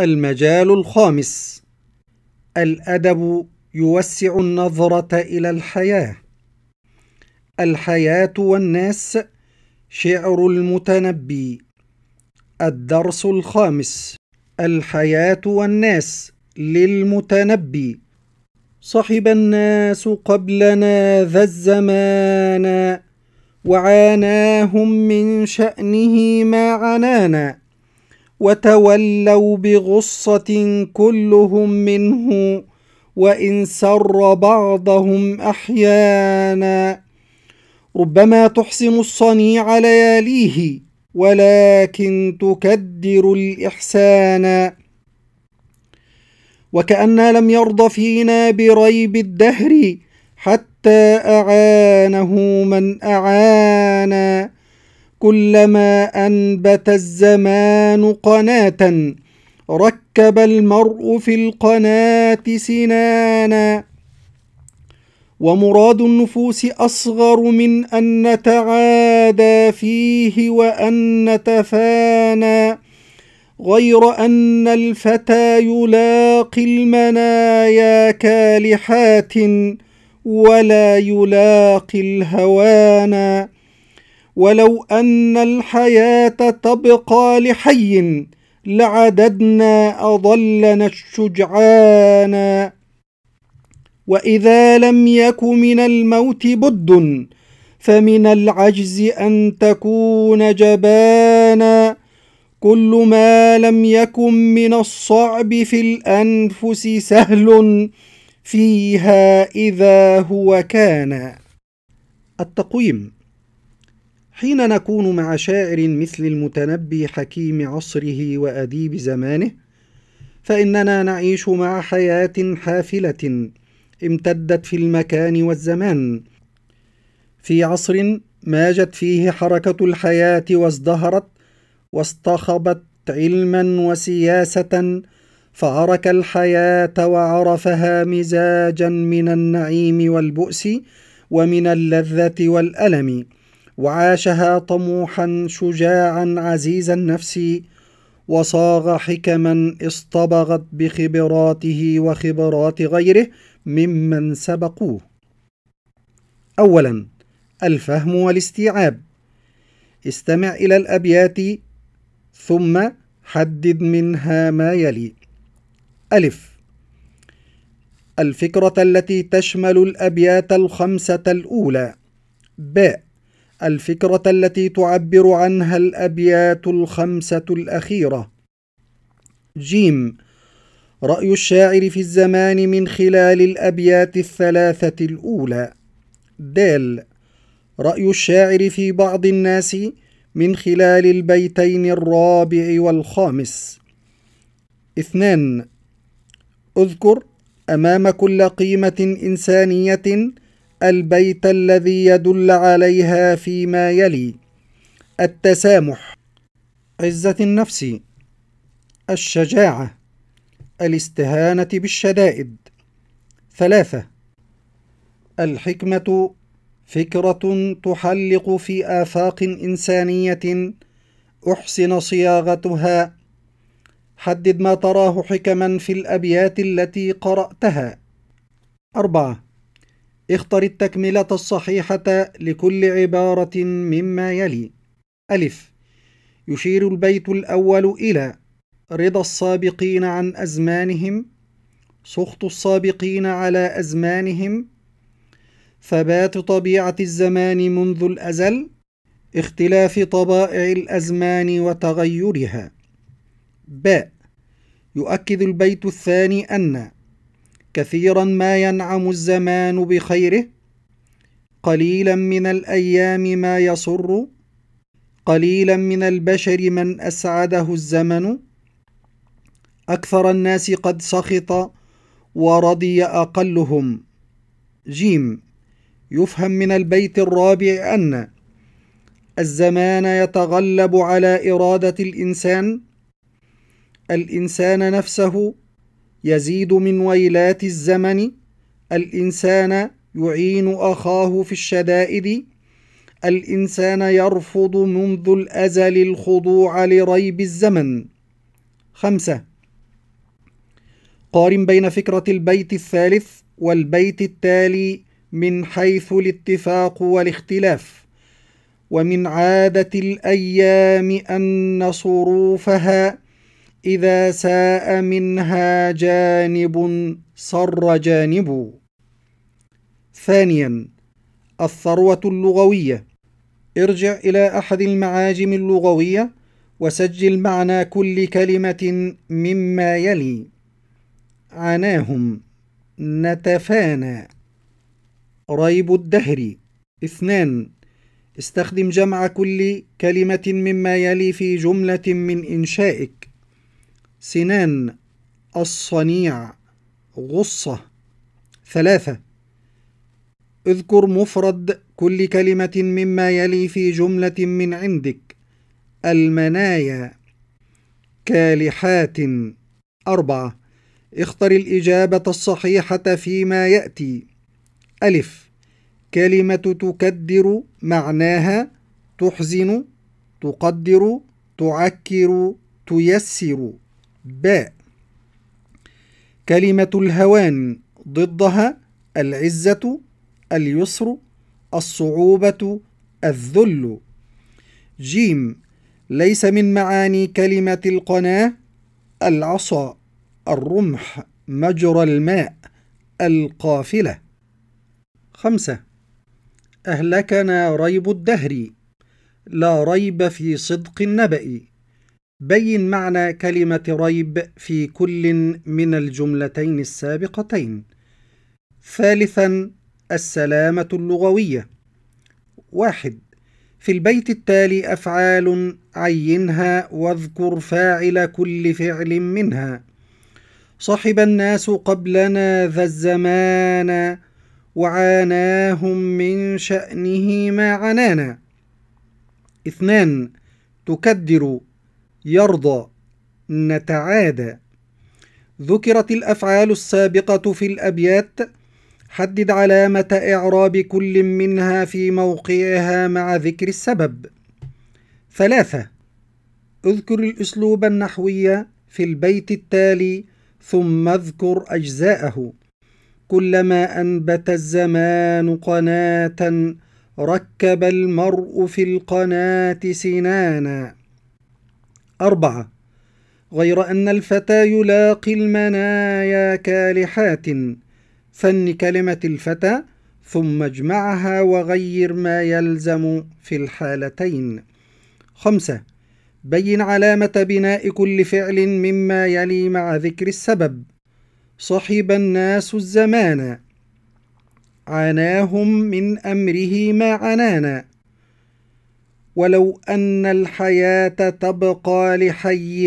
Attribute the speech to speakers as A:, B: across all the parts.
A: المجال الخامس الادب يوسع النظره الى الحياه الحياه والناس شعر المتنبي الدرس الخامس الحياه والناس للمتنبي صحب الناس قبلنا ذا الزمان وعاناهم من شأنه ما عنانا وتولوا بغصة كلهم منه وإن سر بعضهم أحيانا ربما تحسن الصنيع لياليه ولكن تكدر الإحسان وكأن لم يرض فينا بريب الدهر حتى أعانه من أعانا كلما أنبت الزمان قناة ركب المرء في القناة سنانا ومراد النفوس أصغر من أن نتعادى فيه وأن نتفانى غير أن الفتى يلاقي المنايا كالحات ولا يلاقي الهوانا ولو أن الحياة تبقى لحي لعددنا أضلنا الشجعانا وإذا لم يك من الموت بد فمن العجز أن تكون جبانا كل ما لم يكن من الصعب في الأنفس سهل فيها إذا هو كان التقويم حين نكون مع شاعر مثل المتنبي حكيم عصره واديب زمانه فاننا نعيش مع حياه حافله امتدت في المكان والزمان في عصر ماجت فيه حركه الحياه وازدهرت واصطخبت علما وسياسه فعرك الحياه وعرفها مزاجا من النعيم والبؤس ومن اللذه والالم وعاشها طموحا شجاعا عزيز النفس وصاغ حكما اصطبغت بخبراته وخبرات غيره ممن سبقوه اولا الفهم والاستيعاب استمع الى الابيات ثم حدد منها ما يلي الف الفكره التي تشمل الابيات الخمسه الاولى باء الفكرة التي تعبر عنها الأبيات الخمسة الأخيرة. جيم رأي الشاعر في الزمان من خلال الأبيات الثلاثة الأولى. دال رأي الشاعر في بعض الناس من خلال البيتين الرابع والخامس. اثنان اذكر أمام كل قيمة إنسانية البيت الذي يدل عليها فيما يلي التسامح عزة النفس الشجاعة الاستهانة بالشدائد ثلاثة الحكمة فكرة تحلق في آفاق إنسانية أحسن صياغتها حدد ما تراه حكما في الأبيات التي قرأتها أربعة اختر التكملة الصحيحة لكل عبارة مما يلي ألف يشير البيت الأول إلى رضا السابقين عن أزمانهم سخط السابقين على أزمانهم ثبات طبيعة الزمان منذ الأزل اختلاف طبائع الأزمان وتغيرها ب يؤكد البيت الثاني أن كثيرا ما ينعم الزمان بخيره قليلا من الايام ما يصر قليلا من البشر من اسعده الزمن اكثر الناس قد سخط ورضي اقلهم جيم يفهم من البيت الرابع ان الزمان يتغلب على اراده الانسان الانسان نفسه يزيد من ويلات الزمن الإنسان يعين أخاه في الشدائد الإنسان يرفض منذ الأزل الخضوع لريب الزمن خمسة قارن بين فكرة البيت الثالث والبيت التالي من حيث الاتفاق والاختلاف ومن عادة الأيام أن صروفها إذا ساء منها جانب صر جانب ثانيا الثروة اللغوية ارجع إلى أحد المعاجم اللغوية وسجل معنى كل كلمة مما يلي عناهم نتفانى ريب الدهر اثنان استخدم جمع كل كلمة مما يلي في جملة من إنشائك سنان الصنيع غصة ثلاثة اذكر مفرد كل كلمة مما يلي في جملة من عندك المنايا كالحات أربعة اختر الإجابة الصحيحة فيما يأتي ألف كلمة تكدر معناها تحزن تقدر تعكر تيسر باء كلمة الهوان ضدها العزة اليسر الصعوبة الذل جيم ليس من معاني كلمة القناة العصا الرمح مجرى الماء القافلة خمسة أهلكنا ريب الدهر لا ريب في صدق النبأ بين معنى كلمة ريب في كل من الجملتين السابقتين. ثالثا السلامة اللغوية. واحد في البيت التالي أفعال عينها واذكر فاعل كل فعل منها. صحب الناس قبلنا ذا الزمان وعاناهم من شأنه ما عنانا. اثنان تكدر يرضى نتعادى ذكرت الافعال السابقه في الابيات حدد علامه اعراب كل منها في موقعها مع ذكر السبب ثلاثه اذكر الاسلوب النحوي في البيت التالي ثم اذكر اجزاءه كلما انبت الزمان قناه ركب المرء في القناه سنانا أربعة غير أن الفتى يلاقي المنايا كالحات فن كلمة الفتى ثم اجمعها وغير ما يلزم في الحالتين خمسة بين علامة بناء كل فعل مما يلي مع ذكر السبب صحب الناس الزمان عاناهم من أمره ما عنانا ولو ان الحياه تبقى لحي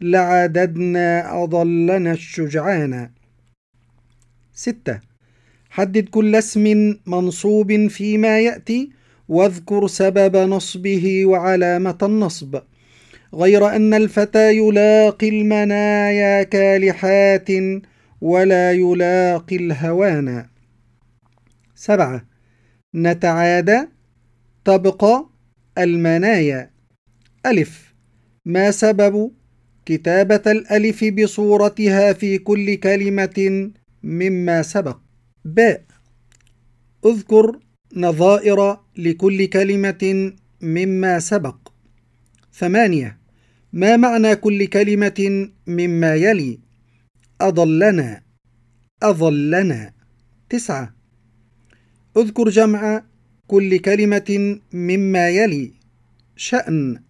A: لعددنا اضلنا الشجعان سته حدد كل اسم منصوب فيما ياتي واذكر سبب نصبه وعلامه النصب غير ان الفتى يلاقي المنايا كالحات ولا يلاقي الهوانا سبعه نتعادى تبقى المنايا ألف ما سبب كتابة الألف بصورتها في كل كلمة مما سبق باء اذكر نظائر لكل كلمة مما سبق ثمانية ما معنى كل كلمة مما يلي أضلنا أضلنا تسعة اذكر جمع كل كلمة مما يلي شأن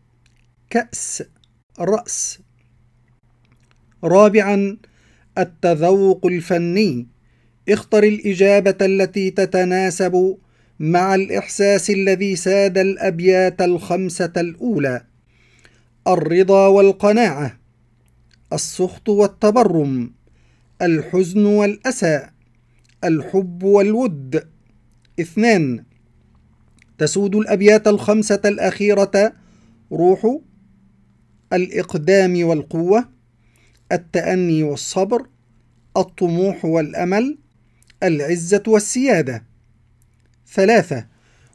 A: كأس رأس رابعا التذوق الفني اختر الإجابة التي تتناسب مع الإحساس الذي ساد الأبيات الخمسة الأولى الرضا والقناعة السخط والتبرم الحزن والأسى الحب والود اثنان تسود الأبيات الخمسة الأخيرة روح الإقدام والقوة التأني والصبر الطموح والأمل العزة والسيادة ثلاثة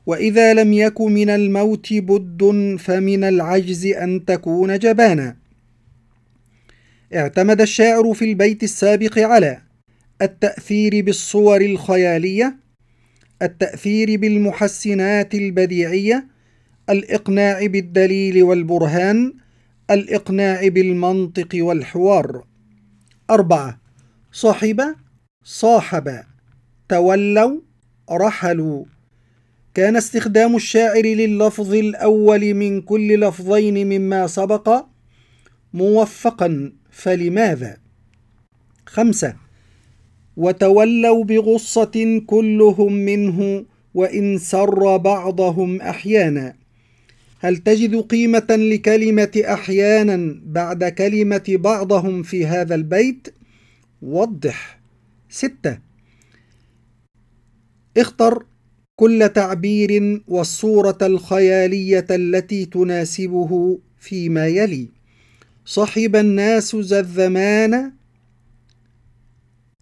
A: وإذا لم يك من الموت بد فمن العجز أن تكون جبانا اعتمد الشاعر في البيت السابق على التأثير بالصور الخيالية التأثير بالمحسنات البديعية الإقناع بالدليل والبرهان الإقناع بالمنطق والحوار أربعة صحب صاحب تولوا رحلوا كان استخدام الشاعر لللفظ الأول من كل لفظين مما سبق موفقا فلماذا؟ خمسة وتولوا بغصه كلهم منه وان سر بعضهم احيانا هل تجد قيمه لكلمه احيانا بعد كلمه بعضهم في هذا البيت وضح سته اختر كل تعبير والصوره الخياليه التي تناسبه فيما يلي صحب الناس ذا الزمان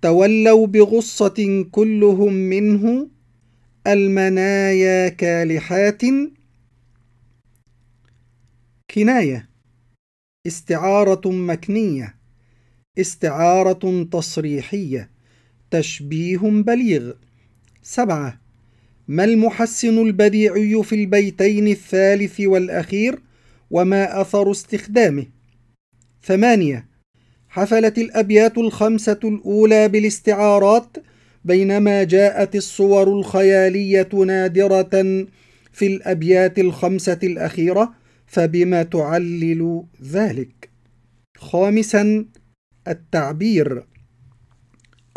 A: تولوا بغصة كلهم منه المنايا كالحات كناية استعارة مكنية استعارة تصريحية تشبيه بليغ سبعة ما المحسن البديعي في البيتين الثالث والأخير وما أثر استخدامه ثمانية حفلت الأبيات الخمسة الأولى بالاستعارات بينما جاءت الصور الخيالية نادرة في الأبيات الخمسة الأخيرة فبما تعلل ذلك خامسا التعبير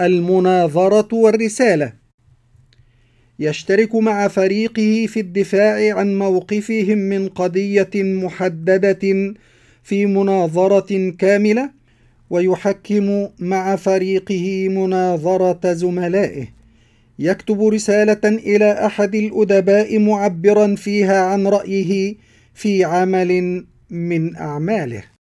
A: المناظرة والرسالة يشترك مع فريقه في الدفاع عن موقفهم من قضية محددة في مناظرة كاملة ويحكم مع فريقه مناظرة زملائه يكتب رسالة إلى أحد الأدباء معبرا فيها عن رأيه في عمل من أعماله